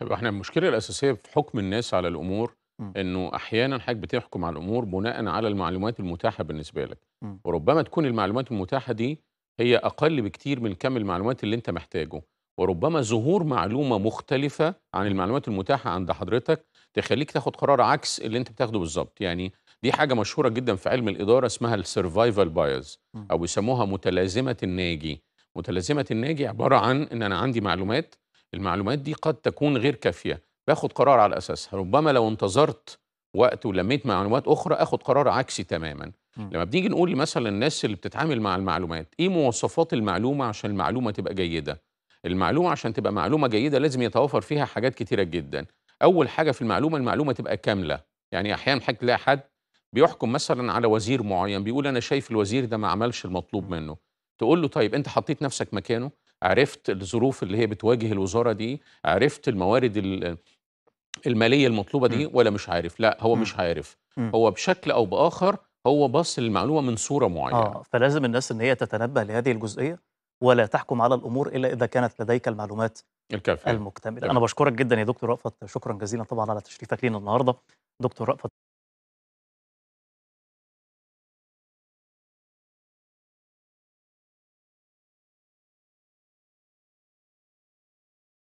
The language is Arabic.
طيب احنا المشكله الاساسيه في حكم الناس على الامور انه احيانا حضرتك بتحكم على الامور بناء على المعلومات المتاحه بالنسبه لك م. وربما تكون المعلومات المتاحه دي هي اقل بكتير من كم المعلومات اللي انت محتاجه وربما ظهور معلومه مختلفه عن المعلومات المتاحه عند حضرتك تخليك تاخد قرار عكس اللي انت بتاخده بالظبط يعني دي حاجه مشهوره جدا في علم الاداره اسمها السرفايفل بايز او بيسموها متلازمه الناجي متلازمه الناجي عباره عن ان انا عندي معلومات المعلومات دي قد تكون غير كافيه باخد قرار على اساسها ربما لو انتظرت وقت ولميت معلومات اخرى اخد قرار عكسي تماما م. لما بنيجي نقول مثلا الناس اللي بتتعامل مع المعلومات ايه مواصفات المعلومه عشان المعلومه تبقى جيده المعلومه عشان تبقى معلومه جيده لازم يتوافر فيها حاجات كتيره جدا اول حاجه في المعلومه المعلومه تبقى كامله يعني احيانا حضرتك تلاقي حد بيحكم مثلا على وزير معين بيقول انا شايف الوزير ده ما عملش المطلوب منه تقول له طيب انت حطيت نفسك مكانه عرفت الظروف اللي هي بتواجه الوزاره دي عرفت الموارد الماليه المطلوبه دي امم. ولا مش عارف لا هو امم. مش عارف امم. هو بشكل او باخر هو بص للمعلومه من صوره معينه آه فلازم الناس ان هي تتنبه لهذه الجزئيه ولا تحكم على الامور الا اذا كانت لديك المعلومات الكافيه المكتمله انا بشكرك جدا يا دكتور رأفت شكرا جزيلا طبعا على تشريفك لينا النهارده دكتور رأفت